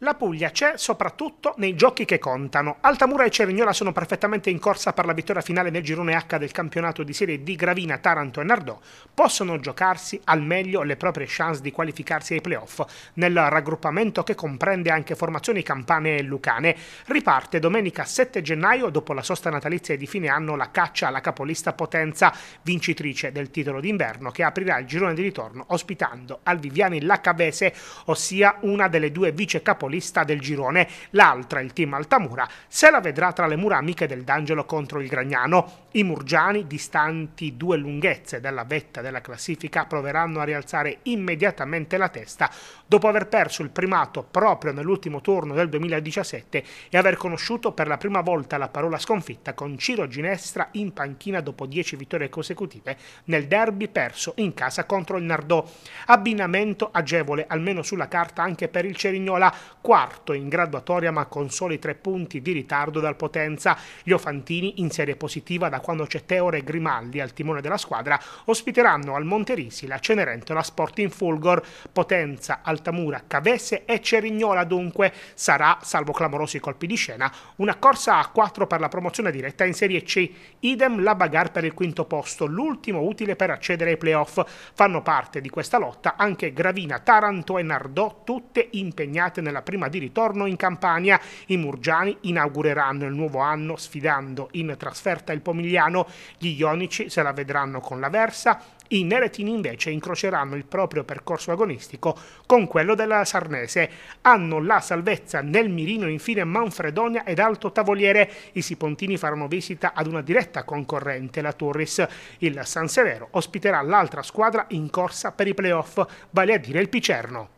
La Puglia c'è soprattutto nei giochi che contano. Altamura e Cerignola sono perfettamente in corsa per la vittoria finale nel girone H del campionato di Serie D Gravina, Taranto e Nardò. Possono giocarsi al meglio le proprie chance di qualificarsi ai playoff nel raggruppamento che comprende anche formazioni campane e lucane. Riparte domenica 7 gennaio, dopo la sosta natalizia e di fine anno, la caccia alla capolista Potenza, vincitrice del titolo d'inverno, che aprirà il girone di ritorno ospitando al Viviani Lacavese, ossia una delle due vice capoliste capolista del girone, l'altra, il team Altamura, se la vedrà tra le mura amiche del D'Angelo contro il Gragnano. I Murgiani, distanti due lunghezze dalla vetta della classifica, proveranno a rialzare immediatamente la testa dopo aver perso il primato proprio nell'ultimo turno del 2017 e aver conosciuto per la prima volta la parola sconfitta con Ciro Ginestra in panchina dopo 10 vittorie consecutive nel derby perso in casa contro il Nardò. Abbinamento agevole almeno sulla carta anche per il Cerignola quarto in graduatoria ma con soli tre punti di ritardo dal Potenza. Gli Ofantini, in serie positiva da quando c'è Teore Grimaldi al timone della squadra, ospiteranno al Monterisi la Cenerentola Sporting Fulgor. Potenza, Altamura, Cavese e Cerignola dunque sarà, salvo clamorosi colpi di scena, una corsa a quattro per la promozione diretta in Serie C. Idem la bagarre per il quinto posto, l'ultimo utile per accedere ai playoff. Fanno parte di questa lotta anche Gravina, Taranto e Nardò, tutte impegnate nella prima prima di ritorno in Campania. I Murgiani inaugureranno il nuovo anno sfidando in trasferta il Pomigliano, gli Ionici se la vedranno con la Versa, i Neretini invece incroceranno il proprio percorso agonistico con quello della Sarnese. Hanno la salvezza nel mirino infine Manfredonia ed Alto Tavoliere. I Sipontini faranno visita ad una diretta concorrente, la Turris. Il San Severo ospiterà l'altra squadra in corsa per i playoff, vale a dire il Picerno.